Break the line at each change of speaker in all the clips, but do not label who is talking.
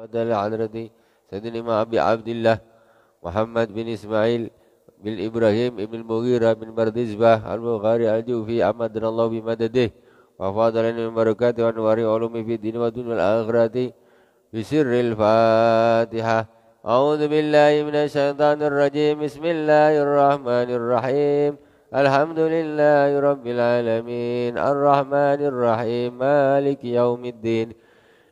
بدل عن ردي سيدنا أبي عبد الله محمد بن إسماعيل بن إبراهيم بن المغيرة بن مردزبة البخاري الجوفي أمدنا الله بمدده وفاضلنا من بركاته وأنوار علومه في الدين والدنيا والآخرة بسر الفاتحة أعوذ بالله من الشيطان الرجيم بسم الله الرحمن الرحيم الحمد لله رب العالمين الرحمن الرحيم مالك يوم الدين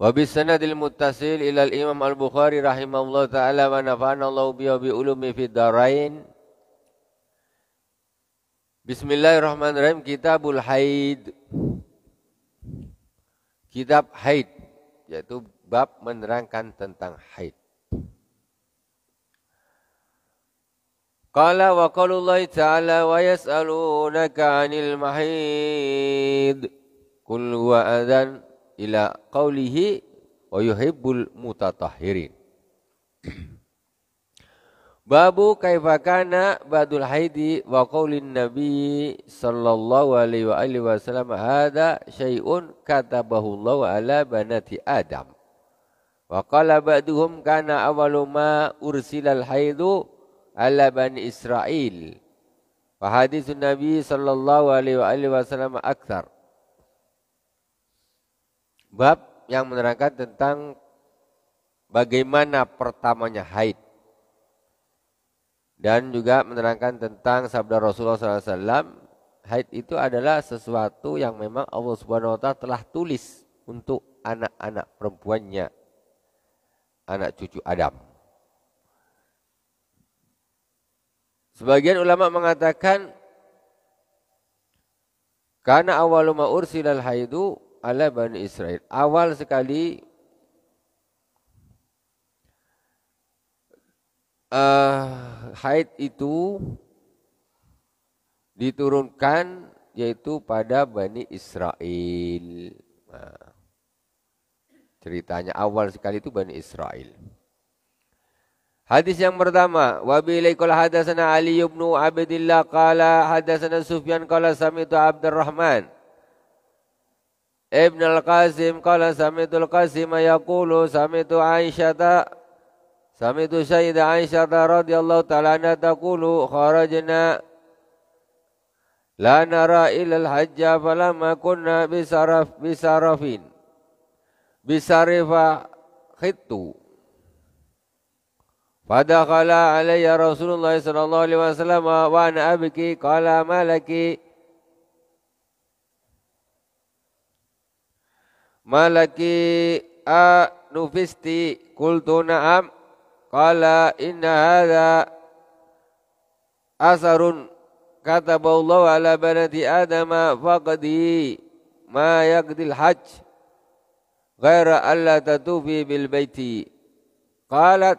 Wa bisanadil muttasil al Imam Al-Bukhari rahimahullah taala wa nafa'ana Allah bi bi ulumi fid darain. Bismillahirrahmanirrahim Kitabul Haid. Kitab Haid yaitu bab menerangkan tentang haid. Qala wa Allah ta'ala wa yas'alunaka 'anil mahid. Kul wa adzan ila qaulihi wa yuhibbul mutatahhirin. Babu kaifakana badul haidi wa qaulin nabi sallallahu alaihi wa alihi wasallam hada syai'un katabahu Allah ala banati Adam. Wa qala ba'duhum kana awwalu ma ursilal haidu ala bani Israil. Wa hadisun nabi sallallahu alaihi wa alihi wasallam aktsar. Bab yang menerangkan tentang bagaimana pertamanya haid. Dan juga menerangkan tentang sabda Rasulullah SAW, haid itu adalah sesuatu yang memang Allah Subhanahu wa taala telah tulis untuk anak-anak perempuannya, anak cucu Adam. Sebagian ulama mengatakan karena awaluma ursilal haidu ala Bani Israel. Awal sekali uh, haid itu diturunkan yaitu pada Bani Israel. Nah, ceritanya awal sekali itu Bani Israel. Hadis yang pertama, wa bihi qala Ali ibn abdillah qala hadasana Sufyan qala sami'tu Abdurrahman Ibn al-Qasim qala samitu al-Qasim yaqulu samitu Aisyah samitu Sayyidah Aisyah radhiyallahu ta'ala anha taqulu kharajna la nara illa al-hajja falamma kunna bisaraf bisarafin bisarifa khittu Fadakhala alaiya Rasulullah sallallahu alaihi wasallam wa ana abki qala malaki malaki a nufisti qultu na'am qala inna hadha asarun kataba Allah ala banati adama faqdi ma yaqdil hajj ghaira alla tatufi bil baiti qalat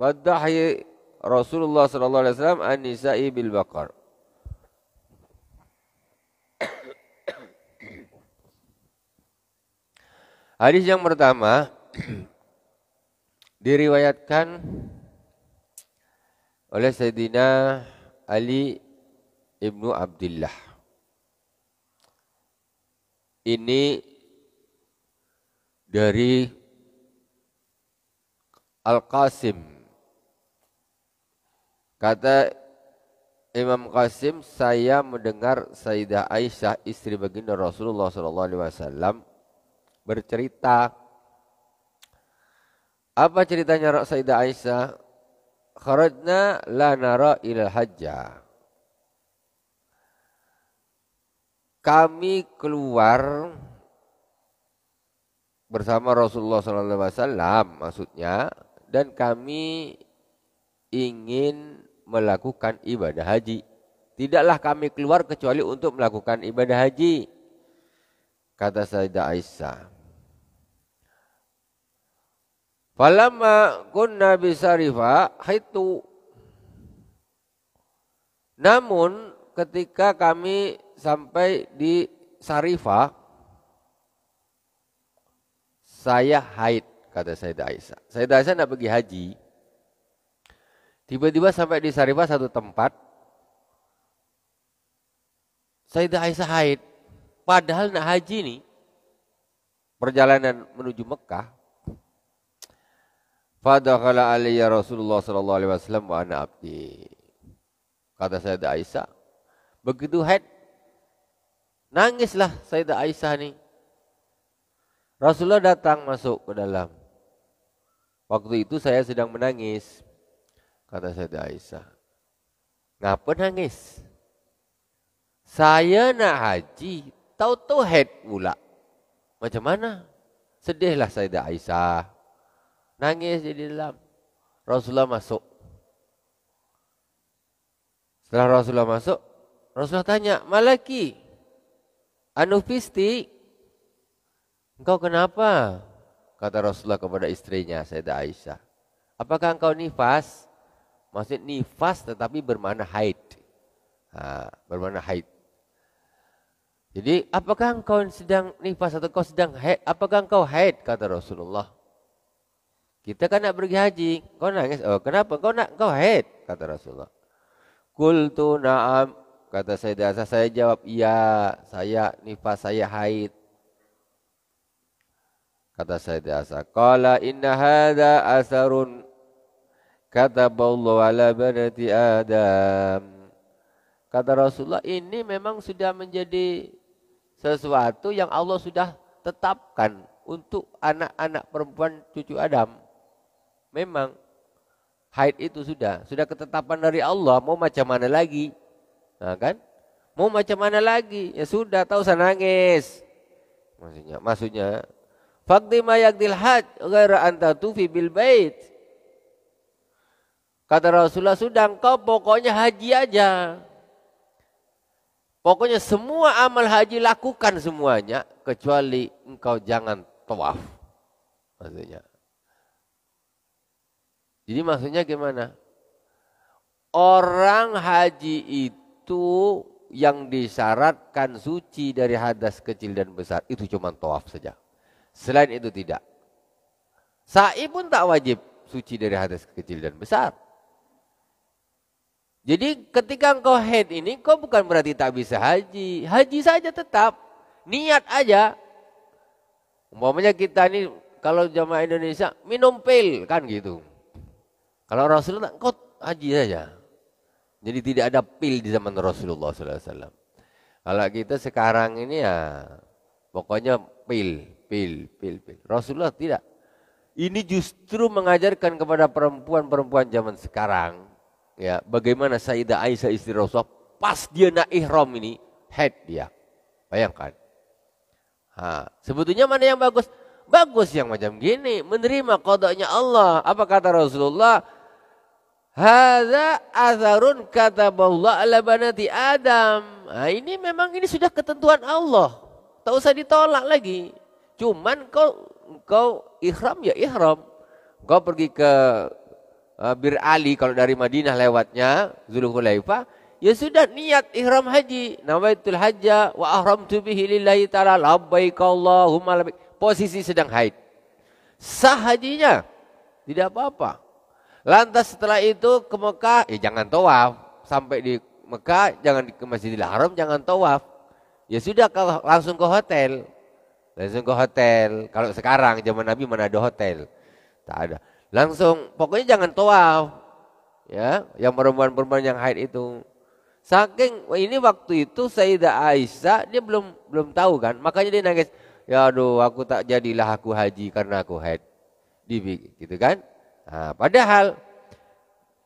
waddahi Rasulullah sallallahu alaihi wasallam an-nisa'i bil baqar Hadis yang pertama diriwayatkan oleh Sayyidina Ali Ibnu Abdullah. Ini dari Al-Qasim. Kata Imam Qasim, saya mendengar Sayyidah Aisyah istri baginda Rasulullah saw bercerita. Apa ceritanya Sayyidah Aisyah? Kharajna la nara ilal hajjah. Kami keluar bersama Rasulullah SAW maksudnya dan kami ingin melakukan ibadah haji. Tidaklah kami keluar kecuali untuk melakukan ibadah haji. Kata Sayyidah Aisyah. Falamma kunna bisarifa haitu. Namun ketika kami sampai di Sarifa saya haid kata Sayyidah Aisyah. Sayyidah Aisyah nak pergi haji. Tiba-tiba sampai di Sarifah satu tempat. Sayyidah Aisyah haid. Padahal nak haji nih. Perjalanan menuju Mekah Fadakhala aliyya Rasulullah sallallahu alaihi wasallam wa ana abdi. Kata Sayyidah Aisyah, begitu head nangislah Sayyidah Aisyah ni. Rasulullah datang masuk ke dalam. Waktu itu saya sedang menangis. Kata Sayyidah Aisyah, ngapa nangis? Saya nak haji, tahu-tahu head pula. Macam mana? Sedihlah Sayyidah Aisyah. Nangis di dalam. Rasulullah masuk. Setelah Rasulullah masuk, Rasulullah tanya, Malaki, Anufisti, engkau kenapa? Kata Rasulullah kepada istrinya, Sayyidah Aisyah. Apakah engkau nifas? Maksud nifas tetapi bermakna haid. Ha, bermakna haid. Jadi apakah engkau sedang nifas atau kau sedang haid? Apakah engkau haid? Kata Rasulullah. Kita kan nak pergi haji. Kau nangis. Oh, kenapa? Kau nak kau haid? Kata Rasulullah. Kultu na'am. Kata Sayyidah Aisyah, saya jawab, iya, saya nifas, saya haid. Kata Sayyidah Aisyah, Qala inna hadha asarun kata kataballahu ala banati Adam. Kata Rasulullah, ini memang sudah menjadi sesuatu yang Allah sudah tetapkan untuk anak-anak perempuan cucu Adam memang haid itu sudah sudah ketetapan dari Allah mau macam mana lagi nah kan mau macam mana lagi ya sudah tahu usah nangis maksudnya maksudnya fakti mayakdil had ghaira anta tufi bil bait kata Rasulullah sudah engkau pokoknya haji aja pokoknya semua amal haji lakukan semuanya kecuali engkau jangan tawaf maksudnya jadi maksudnya gimana? Orang haji itu yang disyaratkan suci dari hadas kecil dan besar itu cuma tawaf saja. Selain itu tidak. Sa'i pun tak wajib suci dari hadas kecil dan besar. Jadi ketika engkau head ini kau bukan berarti tak bisa haji. Haji saja tetap. Niat aja. Umumnya kita ini kalau jamaah Indonesia minum pil kan gitu. Kalau Rasulullah engkau haji saja. Jadi tidak ada pil di zaman Rasulullah SAW. Kalau kita sekarang ini ya pokoknya pil, pil, pil, pil. Rasulullah tidak. Ini justru mengajarkan kepada perempuan-perempuan zaman sekarang ya bagaimana Sayyidah Aisyah istri Rasulullah pas dia naik ihram ini head dia. Bayangkan. Ha, sebetulnya mana yang bagus? Bagus yang macam gini, menerima kodoknya Allah. Apa kata Rasulullah? Hada azharun kata Allah ala banati Adam. Nah, ini memang ini sudah ketentuan Allah. Tak usah ditolak lagi. Cuman kau kau ihram ya ihram. Kau pergi ke e, Bir Ali kalau dari Madinah lewatnya Zulhulaifah, ya sudah niat ihram haji. Nawaitul hajja wa ahramtu bihi lillahi ta'ala labbaik Allahumma labbaik. Posisi sedang haid. Sah hajinya. Tidak apa-apa. Lantas setelah itu ke Mekah, ya jangan tawaf. Sampai di Mekah, jangan ke Masjidil Haram, jangan tawaf. Ya sudah kalau langsung ke hotel. Langsung ke hotel. Kalau sekarang zaman Nabi mana ada hotel? Tak ada. Langsung pokoknya jangan tawaf. Ya, yang perempuan-perempuan yang haid itu. Saking ini waktu itu Sayyidah Aisyah dia belum belum tahu kan, makanya dia nangis. Ya aduh, aku tak jadilah aku haji karena aku haid. Dibik, gitu kan? Nah, padahal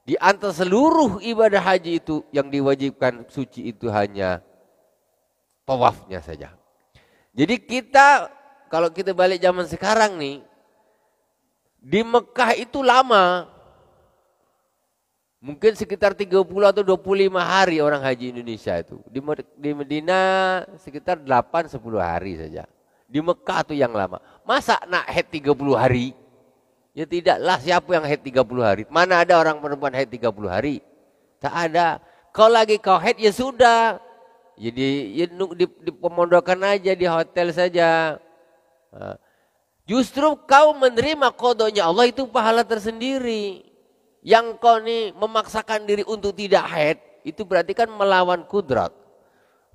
di antara seluruh ibadah haji itu yang diwajibkan suci itu hanya tawafnya saja. Jadi kita kalau kita balik zaman sekarang nih di Mekah itu lama. Mungkin sekitar 30 atau 25 hari orang haji Indonesia itu. Di di Medina sekitar 8 10 hari saja. Di Mekah tuh yang lama. Masa nak head 30 hari? Ya tidaklah siapa yang haid 30 hari. Mana ada orang perempuan haid 30 hari? Tak ada. Kau lagi kau haid ya sudah. Jadi ya, ya di, di pemondokan aja di hotel saja. Justru kau menerima kodonya Allah itu pahala tersendiri. Yang kau nih memaksakan diri untuk tidak haid, itu berarti kan melawan kudrat.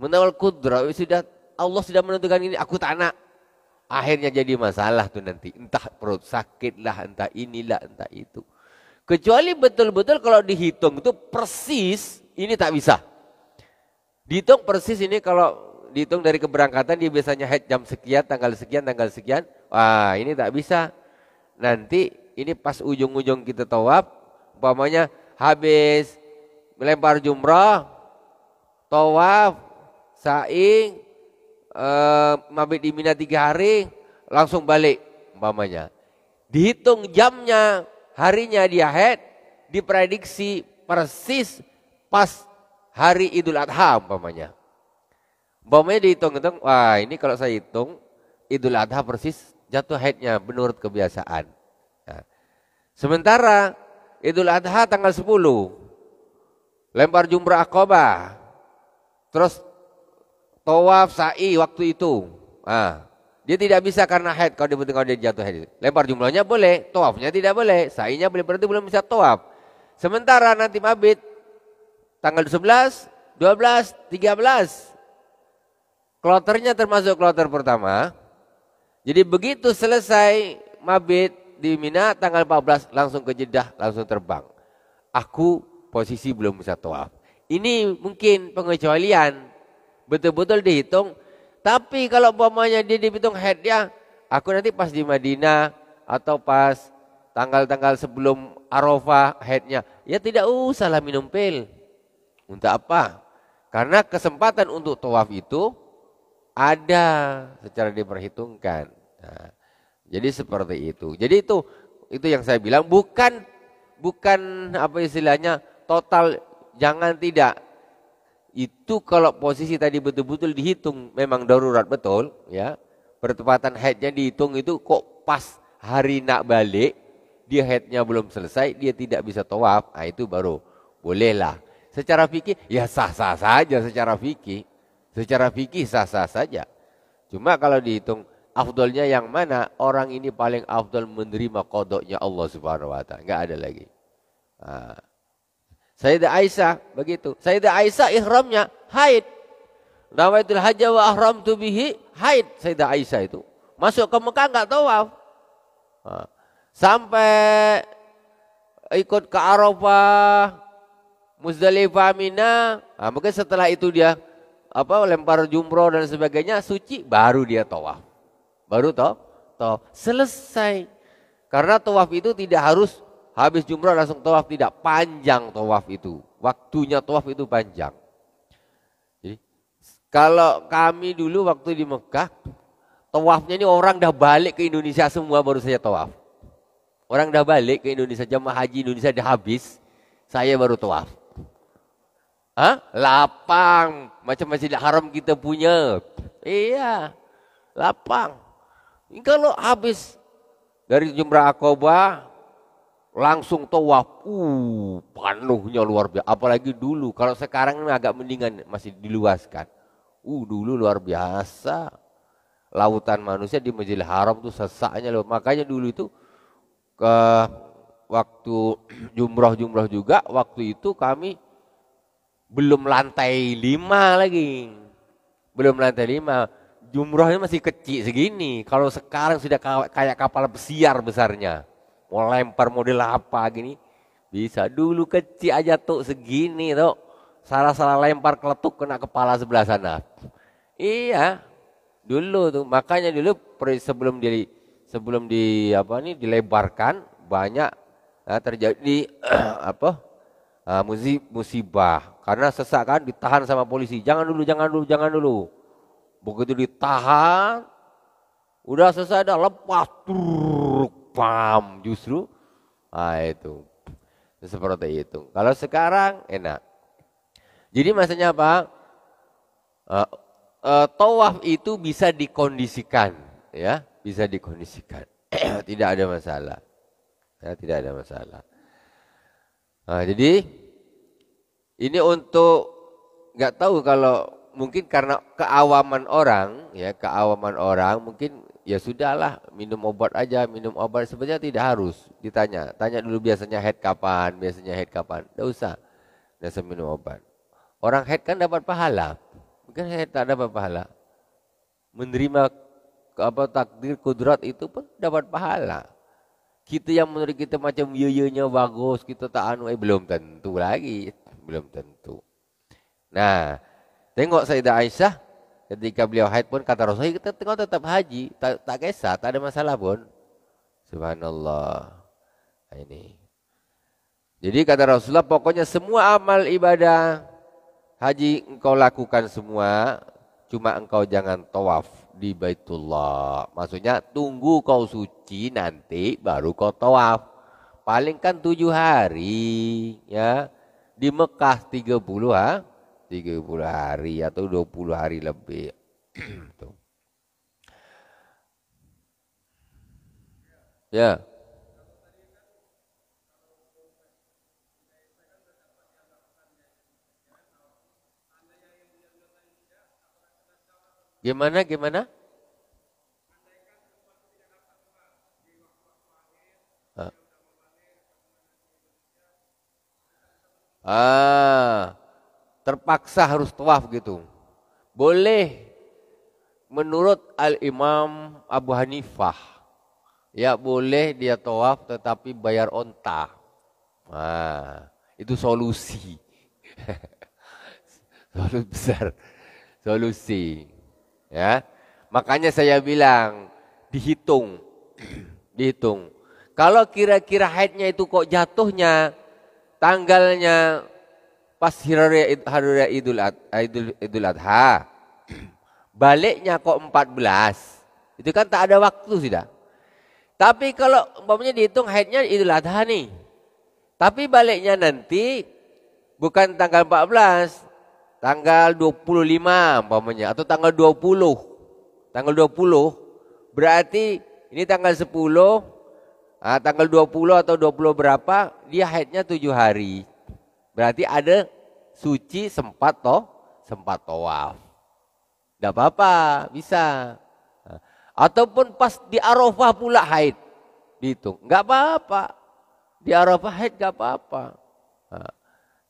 Menawal kudrat, ya sudah Allah sudah menentukan ini, aku tak nak akhirnya jadi masalah tuh nanti. Entah perut sakit lah, entah inilah, entah itu. Kecuali betul-betul kalau dihitung itu persis ini tak bisa. Dihitung persis ini kalau dihitung dari keberangkatan dia biasanya head jam sekian, tanggal sekian, tanggal sekian. Wah ini tak bisa. Nanti ini pas ujung-ujung kita tawaf, umpamanya habis melempar jumrah, tawaf, saing, Eh, mabit di Mina tiga hari, langsung balik umpamanya. Dihitung jamnya, harinya dia head, diprediksi persis pas hari Idul Adha umpamanya. Umpamanya dihitung-hitung, wah ini kalau saya hitung Idul Adha persis jatuh headnya menurut kebiasaan. Nah. Sementara Idul Adha tanggal 10 lempar jumrah akobah, terus tawaf, sa'i waktu itu. Ah. Dia tidak bisa karena haid kalau dia kalau dia jatuh haid. Lempar jumlahnya boleh, tawafnya tidak boleh, sa'inya boleh berarti belum bisa tawaf. Sementara nanti mabit tanggal 11, 12, 13. Kloternya termasuk kloter pertama. Jadi begitu selesai mabit di Mina tanggal 14 langsung ke Jeddah, langsung terbang. Aku posisi belum bisa tawaf. Ini mungkin pengecualian betul-betul dihitung. Tapi kalau umpamanya dia dihitung headnya, aku nanti pas di Madinah atau pas tanggal-tanggal sebelum Arafah headnya, ya tidak usahlah minum pil. Untuk apa? Karena kesempatan untuk tawaf itu ada secara diperhitungkan. Nah, jadi seperti itu. Jadi itu itu yang saya bilang bukan bukan apa istilahnya total jangan tidak itu kalau posisi tadi betul-betul dihitung memang darurat betul ya pertempatan headnya dihitung itu kok pas hari nak balik dia headnya belum selesai dia tidak bisa tawaf nah, itu baru bolehlah secara fikih ya sah-sah saja secara fikih secara fikih sah-sah saja cuma kalau dihitung afdolnya yang mana orang ini paling afdol menerima kodoknya Allah subhanahu wa ta'ala nggak ada lagi nah. Sayyidah Aisyah begitu. Sayyidah Aisyah ihramnya haid. Nawaitul haji wa ahram bihi haid Sayyidah Aisyah itu. Masuk ke Mekah enggak tawaf. Sampai ikut ke Arafah, Muzdalifah, Mina. Nah, mungkin setelah itu dia apa lempar jumroh dan sebagainya suci baru dia tawaf. Baru toh, toh Selesai. Karena tawaf itu tidak harus Habis jumrah langsung tawaf tidak panjang tawaf itu. Waktunya tawaf itu panjang. Jadi kalau kami dulu waktu di Mekah, tawafnya ini orang dah balik ke Indonesia semua baru saya tawaf. Orang dah balik ke Indonesia, jemaah haji Indonesia dah habis, saya baru tawaf. Hah? Lapang, macam masjid haram kita punya. Iya, lapang. Ini kalau habis dari jumrah akobah, langsung tawaf. Uh, penuhnya luar biasa. Apalagi dulu, kalau sekarang ini agak mendingan masih diluaskan. Uh, dulu luar biasa. Lautan manusia di Masjidil Haram tuh sesaknya loh. Makanya dulu itu ke waktu jumroh-jumroh juga, waktu itu kami belum lantai lima lagi. Belum lantai lima. Jumrohnya masih kecil segini. Kalau sekarang sudah kayak kapal pesiar besarnya mau lempar model apa gini bisa dulu kecil aja tuh segini tuh salah-salah lempar keletuk kena kepala sebelah sana iya dulu tuh makanya dulu sebelum di sebelum di apa nih dilebarkan banyak nah, terjadi apa uh, musibah karena sesak kan ditahan sama polisi jangan dulu jangan dulu jangan dulu begitu ditahan udah selesai udah lepas tur pam justru nah itu seperti itu kalau sekarang enak jadi maksudnya apa uh, uh, tawaf itu bisa dikondisikan ya bisa dikondisikan tidak ada masalah ya, tidak ada masalah nah, jadi ini untuk nggak tahu kalau mungkin karena keawaman orang ya keawaman orang mungkin ya sudahlah minum obat aja minum obat sebenarnya tidak harus ditanya tanya dulu biasanya head kapan biasanya head kapan tidak usah tidak seminum minum obat orang head kan dapat pahala mungkin head tak dapat pahala menerima apa takdir kudrat itu pun dapat pahala kita yang menurut kita macam yoyonya bagus kita tak anu eh belum tentu lagi belum tentu nah tengok Sayyidah Aisyah ketika beliau haid pun kata Rasulullah kita tengok tetap haji tak, tak kisah tak ada masalah pun subhanallah nah, ini jadi kata Rasulullah pokoknya semua amal ibadah haji engkau lakukan semua cuma engkau jangan tawaf di Baitullah maksudnya tunggu kau suci nanti baru kau tawaf paling kan tujuh hari ya di Mekah 30 ha? 30 hari atau 20 hari lebih. Tuh. Gitu. Ya. Gimana gimana? Ah. ah terpaksa harus tawaf gitu. Boleh menurut Al-Imam Abu Hanifah. Ya boleh dia tawaf tetapi bayar onta. Nah, itu solusi. solusi besar. Solusi. Ya. Makanya saya bilang dihitung. dihitung. Kalau kira-kira haidnya itu kok jatuhnya tanggalnya pas hari hari Idul Idul Idul Adha. Baliknya kok 14. Itu kan tak ada waktu sudah. Tapi kalau umpamanya dihitung haidnya Idul Adha nih. Tapi baliknya nanti bukan tanggal 14, tanggal 25 umpamanya atau tanggal 20. Tanggal 20 berarti ini tanggal 10 ah, tanggal 20 atau 20 berapa dia haidnya 7 hari. Berarti ada suci sempat toh, sempat tawaf. Enggak apa-apa, bisa. Ataupun pas di Arafah pula haid. Dihitung. Enggak apa-apa. Di Arafah haid enggak apa-apa.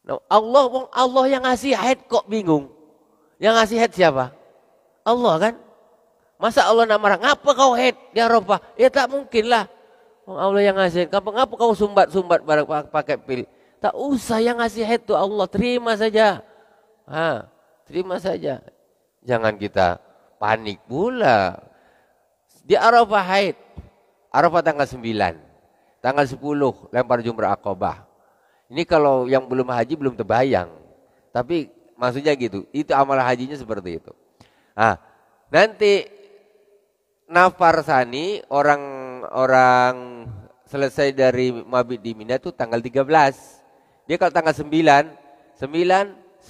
Nah, Allah Allah yang ngasih haid kok bingung. Yang ngasih haid siapa? Allah kan? Masa Allah nak marah, ngapa kau haid di Arafah? Ya tak mungkin lah. Allah yang ngasih, ngapa, ngapa kau sumbat-sumbat pakai pil? Tak usah yang ngasih head to Allah, terima saja. Ha, terima saja. Jangan kita panik pula. Di Arafah haid. Arafah tanggal 9. Tanggal 10 lempar jumrah akobah. Ini kalau yang belum haji belum terbayang. Tapi maksudnya gitu. Itu amal hajinya seperti itu. Nah, nanti nafar sani orang orang selesai dari mabit di Mina itu tanggal 13. Dia kalau tanggal 9, 9, 10, 11, 12, 13.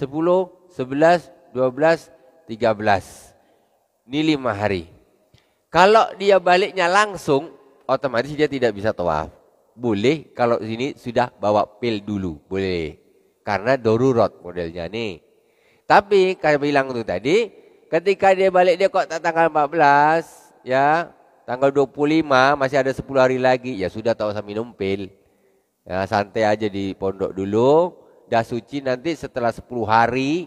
Ini lima hari. Kalau dia baliknya langsung, otomatis dia tidak bisa tawaf. Boleh kalau sini sudah bawa pil dulu, boleh. Karena dorurot modelnya nih. Tapi kayak bilang itu tadi, ketika dia balik dia kok tanggal 14, ya, tanggal 25 masih ada 10 hari lagi, ya sudah tahu usah minum pil. Ya, santai aja di pondok dulu. Dah suci nanti setelah 10 hari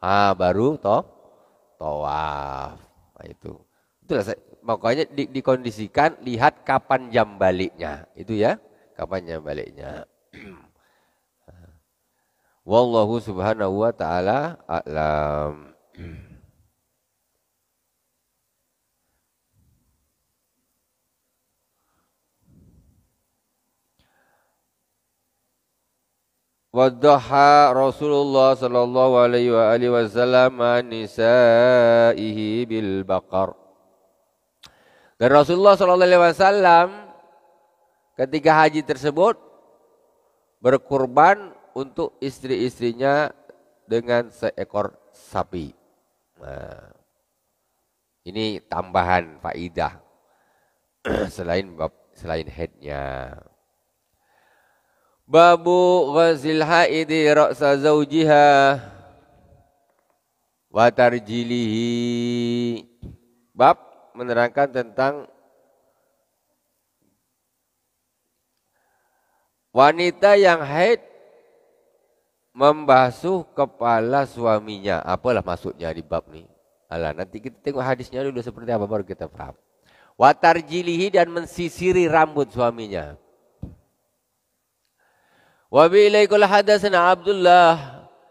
ah baru toh tawaf. Nah, itu. Itulah makanya di, dikondisikan lihat kapan jam baliknya. Itu ya, kapan jam baliknya. Wallahu subhanahu wa taala a'lam. Wadduha Rasulullah sallallahu alaihi wa alihi wasallam nisaihi bil baqar. Dan Rasulullah sallallahu alaihi wasallam ketika haji tersebut berkurban untuk istri-istrinya dengan seekor sapi. Nah, ini tambahan faidah selain selain headnya. Babu ghazil haidi ra'sa zawjiha wa tarjilihi. Bab menerangkan tentang wanita yang haid membasuh kepala suaminya. Apalah maksudnya di bab ini? Alah, nanti kita tengok hadisnya dulu seperti apa baru kita paham. Watarjilihi dan mensisiri rambut suaminya. وبي إليكم حدثنا عبد الله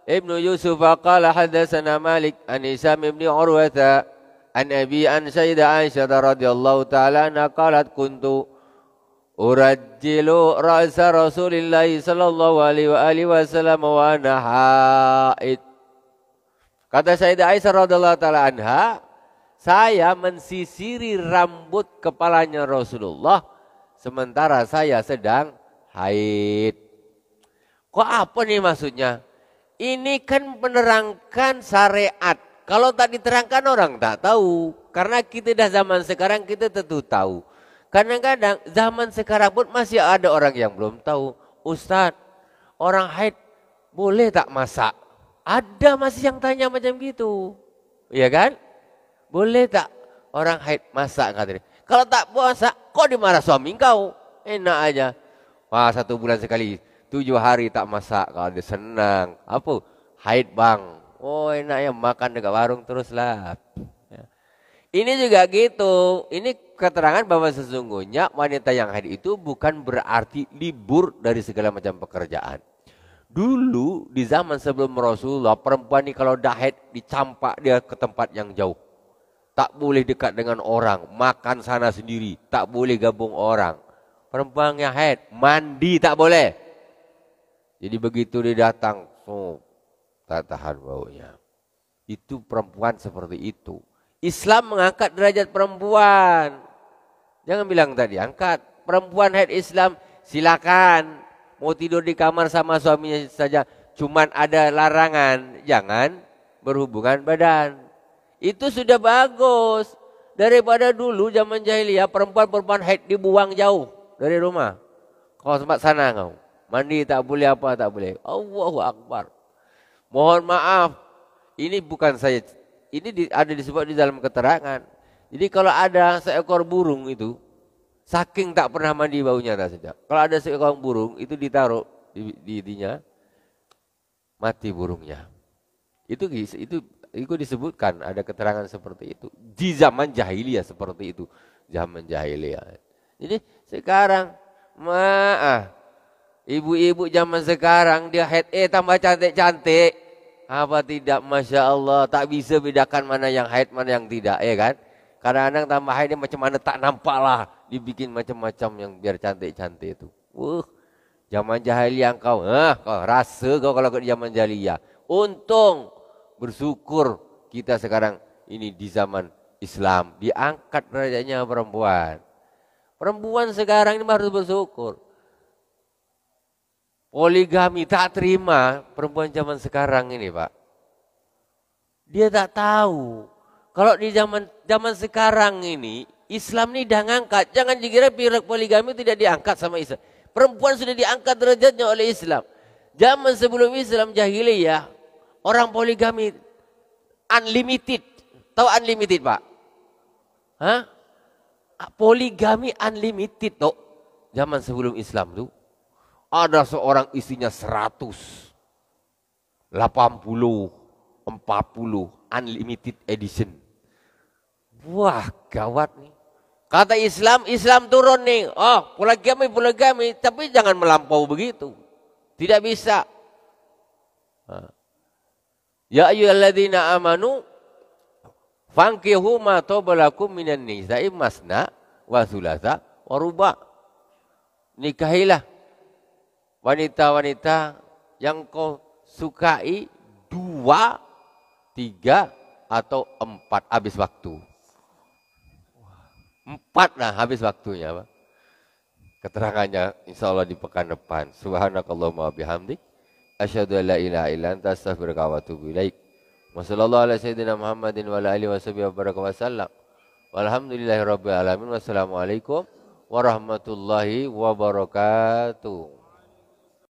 ابن يوسف قال حدثنا مالك عن هشام بن عروة عن أبي عن سيدة عائشة رضي الله تعالى عنها قالت كنت أرجل رأس رسول الله صلى الله عليه وآله Kata Sayyidah Aisyah radhiyallahu taala anha, saya mensisiri rambut kepalanya Rasulullah sementara saya sedang haid. Kok apa nih maksudnya? Ini kan menerangkan syariat. Kalau tak diterangkan orang tak tahu. Karena kita dah zaman sekarang kita tentu tahu. Kadang-kadang zaman sekarang pun masih ada orang yang belum tahu. Ustaz, orang haid boleh tak masak? Ada masih yang tanya macam gitu. Iya kan? Boleh tak orang haid masak katanya. Kalau tak puasa, kok dimarah suami kau? Enak aja. Wah, satu bulan sekali tujuh hari tak masak kalau dia senang apa haid bang oh enak ya makan dekat warung terus lah ya. ini juga gitu ini keterangan bahwa sesungguhnya wanita yang haid itu bukan berarti libur dari segala macam pekerjaan dulu di zaman sebelum Rasulullah perempuan ini kalau dah haid dicampak dia ke tempat yang jauh tak boleh dekat dengan orang makan sana sendiri tak boleh gabung orang perempuan yang haid mandi tak boleh jadi begitu dia datang, oh, tak tahan baunya. Itu perempuan seperti itu. Islam mengangkat derajat perempuan. Jangan bilang tadi angkat. Perempuan head Islam silakan mau tidur di kamar sama suaminya saja. Cuman ada larangan, jangan berhubungan badan. Itu sudah bagus. Daripada dulu zaman jahiliyah perempuan-perempuan head dibuang jauh dari rumah. Kau sempat sana kau. Mandi tak boleh apa tak boleh. Allahu Akbar. Mohon maaf. Ini bukan saya. Ini di, ada disebut di dalam keterangan. Jadi kalau ada seekor burung itu, saking tak pernah mandi baunya rasanya. Kalau ada seekor burung itu ditaruh di, di dinya, mati burungnya. Itu itu itu disebutkan ada keterangan seperti itu di zaman jahiliyah seperti itu zaman jahiliyah. Jadi sekarang maaf Ibu-ibu zaman sekarang dia head eh tambah cantik-cantik. Apa tidak Masya Allah tak bisa bedakan mana yang haid mana yang tidak ya kan. Karena anak tambah haidnya macam mana tak nampak lah. Dibikin macam-macam yang biar cantik-cantik itu. Wuh, zaman jahiliyah kau, Eh, kau rasa kau kalau ke zaman jahiliyah. Untung bersyukur kita sekarang ini di zaman Islam diangkat rajanya perempuan. Perempuan sekarang ini harus bersyukur. Poligami tak terima perempuan zaman sekarang ini, Pak. Dia tak tahu. Kalau di zaman zaman sekarang ini Islam ini dah ngangkat. Jangan dikira poligami tidak diangkat sama Islam. Perempuan sudah diangkat derajatnya oleh Islam. Zaman sebelum Islam jahiliyah, orang poligami unlimited. Tahu unlimited, Pak? Hah? Poligami unlimited, tuh Zaman sebelum Islam tuh. Ada seorang isinya 100. 80, 40, unlimited edition. Wah, gawat nih. Kata Islam, Islam turun nih. Oh, poligami, poligami. Tapi jangan melampau begitu. Tidak bisa. Nah. Ya ayyuhalladzina amanu fankihu ma tabalakum minan nisa'i masna wa thulatha wa ruba. Nikahilah wanita-wanita yang kau sukai dua, tiga, atau empat habis waktu. Empat lah habis waktunya. Pak. Keterangannya insya Allah di pekan depan. Subhanakallahumma bihamdik. Asyadu an la ilaha illa anta astaghfirullah wa atubu ilaik. Wa sallallahu ala sayyidina Muhammadin wa ala alihi wa sahbihi wa baraka wa sallam. Walhamdulillahi rabbil alamin. Wassalamualaikum warahmatullahi wabarakatuh.